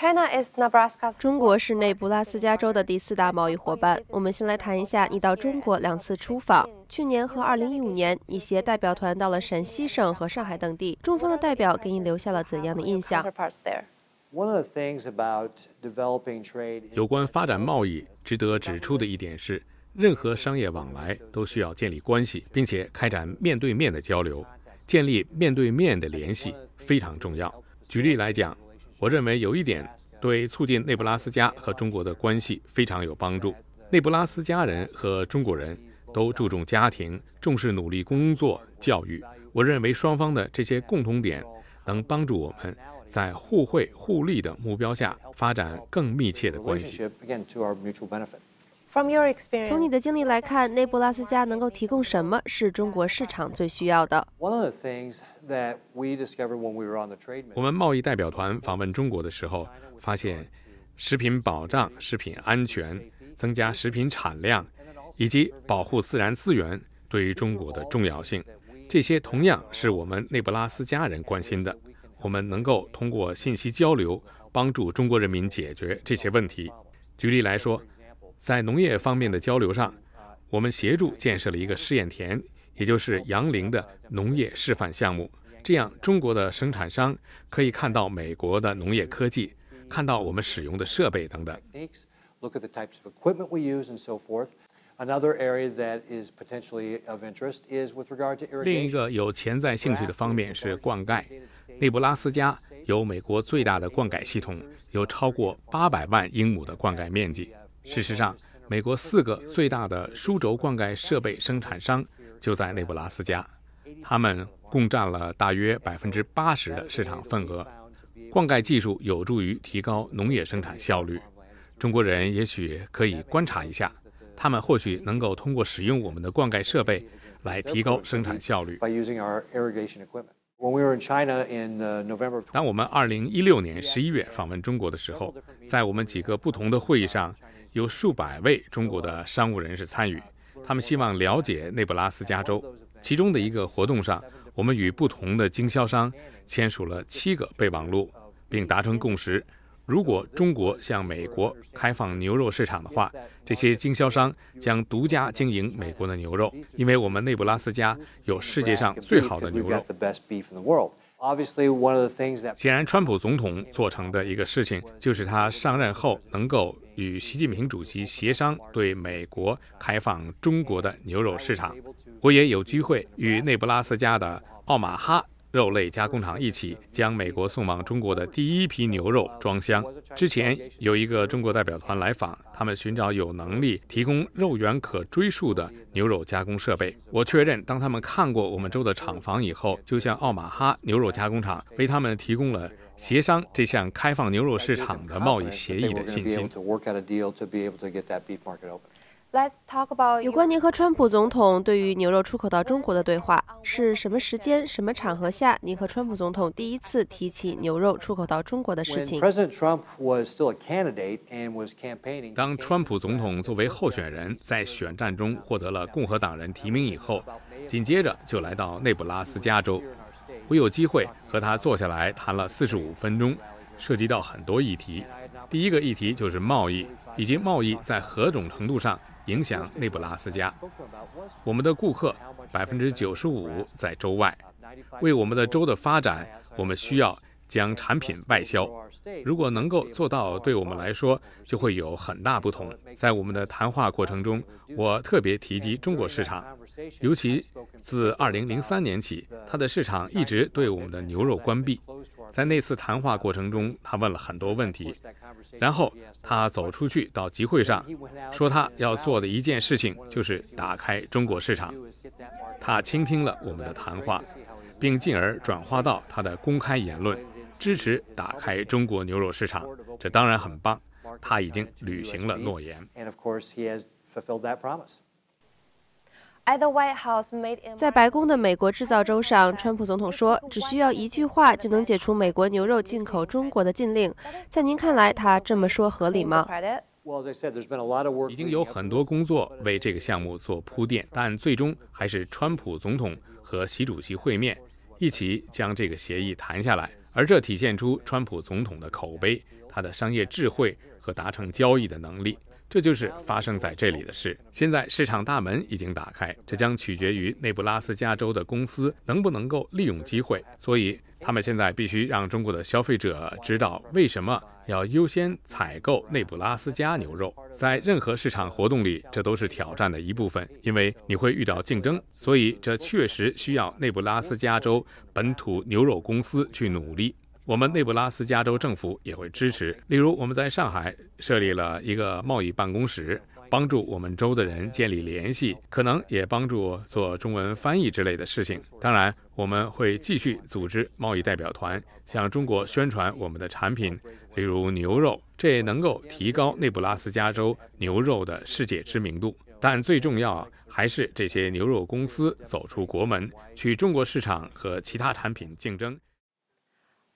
China is 中国是内布拉斯加州的第四大贸易伙伴。我们先来谈一下你到中国两次出访。去年和2 0一5年，你携代表团到了陕西省和上海等地。中方的代表给你留下了怎样的印象？有关发展贸易，值得指出的一点是，任何商业往来都需要建立关系，并且开展面对面的交流，建立面对面的联系非常重要。举例来讲。我认为有一点对促进内布拉斯加和中国的关系非常有帮助。内布拉斯加人和中国人都注重家庭，重视努力工作、教育。我认为双方的这些共同点能帮助我们在互惠互利的目标下发展更密切的关系。从你的经历来看，内布拉斯加能够提供什么是中国市场最需要的我们贸易代表团访问中国的时候，发现食品保障、食品安全、增加食品产量以及保护自然资源对于中国的重要性。这些同样是我们内布拉斯加人关心的。我们能够通过信息交流帮助中国人民解决这些问题。举例来说。在农业方面的交流上，我们协助建设了一个试验田，也就是杨凌的农业示范项目。这样，中国的生产商可以看到美国的农业科技，看到我们使用的设备等等。另一个有潜在兴趣的方面是灌溉。内布拉斯加州有美国最大的灌溉系统，有超过八百万英亩的灌溉面积。事实上，美国四个最大的输轴灌溉设备生产商就在内布拉斯加，他们共占了大约百分之八十的市场份额。灌溉技术有助于提高农业生产效率。中国人也许可以观察一下，他们或许能够通过使用我们的灌溉设备来提高生产效率。当我们二零一六年十一月访问中国的时候，在我们几个不同的会议上。有数百位中国的商务人士参与，他们希望了解内布拉斯加州。其中的一个活动上，我们与不同的经销商签署了七个备忘录，并达成共识：如果中国向美国开放牛肉市场的话，这些经销商将独家经营美国的牛肉，因为我们内布拉斯加有世界上最好的牛肉。显然，川普总统做成的一个事情，就是他上任后能够与习近平主席协商，对美国开放中国的牛肉市场。我也有机会与内布拉斯加的奥马哈。肉类加工厂一起将美国送往中国的第一批牛肉装箱。之前有一个中国代表团来访，他们寻找有能力提供肉源可追溯的牛肉加工设备。我确认，当他们看过我们州的厂房以后，就向奥马哈牛肉加工厂，为他们提供了协商这项开放牛肉市场的贸易协议的信心。有关您和川普总统对于牛肉出口到中国的对话，是什么时间、什么场合下，您和川普总统第一次提起牛肉出口到中国的事情？当川普总统作为候选人在选战中获得了共和党人提名以后，紧接着就来到内布拉斯加州，我有机会和他坐下来谈了四十五分钟，涉及到很多议题。第一个议题就是贸易，以及贸易在何种程度上。影响内布拉斯加，我们的顾客百分之九十五在州外，为我们的州的发展，我们需要将产品外销。如果能够做到，对我们来说就会有很大不同。在我们的谈话过程中，我特别提及中国市场，尤其自二零零三年起，它的市场一直对我们的牛肉关闭。在那次谈话过程中，他问了很多问题，然后他走出去到集会上，说他要做的一件事情就是打开中国市场。他倾听了我们的谈话，并进而转化到他的公开言论，支持打开中国牛肉市场。这当然很棒，他已经履行了诺言。在白宫的美国制造周上，川普总统说：“只需要一句话就能解除美国牛肉进口中国的禁令。”在您看来，他这么说合理吗？已经有很多工作为这个项目做铺垫，但最终还是川普总统和习主席会面，一起将这个协议谈下来。而这体现出川普总统的口碑、他的商业智慧和达成交易的能力。这就是发生在这里的事。现在市场大门已经打开，这将取决于内布拉斯加州的公司能不能够利用机会。所以，他们现在必须让中国的消费者知道为什么要优先采购内布拉斯加牛肉。在任何市场活动里，这都是挑战的一部分，因为你会遇到竞争。所以，这确实需要内布拉斯加州本土牛肉公司去努力。我们内布拉斯加州政府也会支持，例如我们在上海设立了一个贸易办公室，帮助我们州的人建立联系，可能也帮助做中文翻译之类的事情。当然，我们会继续组织贸易代表团，向中国宣传我们的产品，例如牛肉，这也能够提高内布拉斯加州牛肉的世界知名度。但最重要还是这些牛肉公司走出国门，去中国市场和其他产品竞争。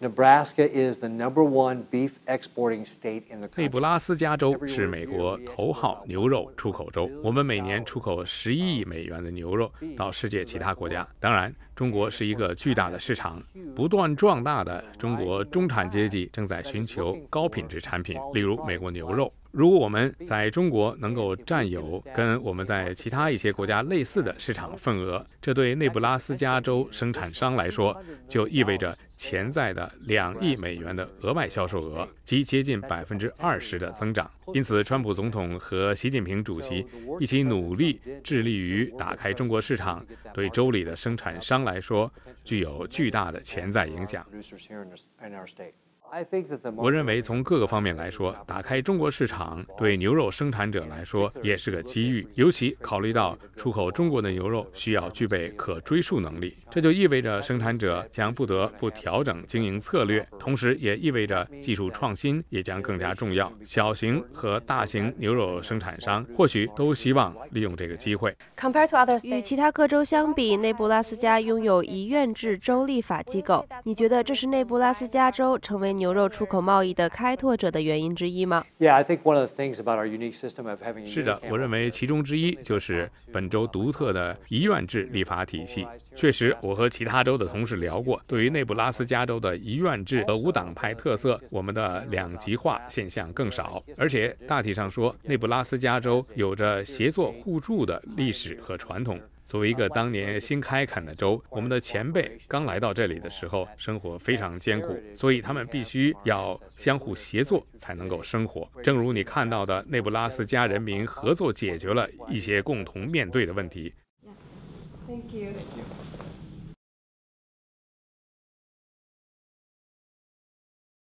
Nebraska is the number one beef exporting state in the country. 内布拉斯加州是美国头号牛肉出口州。我们每年出口十亿美元的牛肉到世界其他国家。当然，中国是一个巨大的市场，不断壮大的中国中产阶级正在寻求高品质产品，例如美国牛肉。如果我们在中国能够占有跟我们在其他一些国家类似的市场份额，这对内布拉斯加州生产商来说就意味着潜在的两亿美元的额外销售额即接近百分之二十的增长。因此，川普总统和习近平主席一起努力，致力于打开中国市场，对州里的生产商来说具有巨大的潜在影响。我认为从各个方面来说，打开中国市场对牛肉生产者来说也是个机遇，尤其考虑到出口中国的牛肉需要具备可追溯能力，这就意味着生产者将不得不调整经营策略，同时也意味着技术创新也将更加重要。小型和大型牛肉生产商或许都希望利用这个机会。与其他各州相比，内布拉斯加拥有一院制州立法机构，你觉得这是内布拉斯加州成为牛肉出口贸易的开拓者的原因之一吗？是的，我认为其中之一就是本州独特的遗院制立法体系。确实，我和其他州的同事聊过，对于内布拉斯加州的遗院制和无党派特色，我们的两极化现象更少，而且大体上说，内布拉斯加州有着协作互助的历史和传统。作为一个当年新开垦的州，我们的前辈刚来到这里的时候，生活非常艰苦，所以他们必须要相互协作才能够生活。正如你看到的，内布拉斯加人民合作解决了一些共同面对的问题。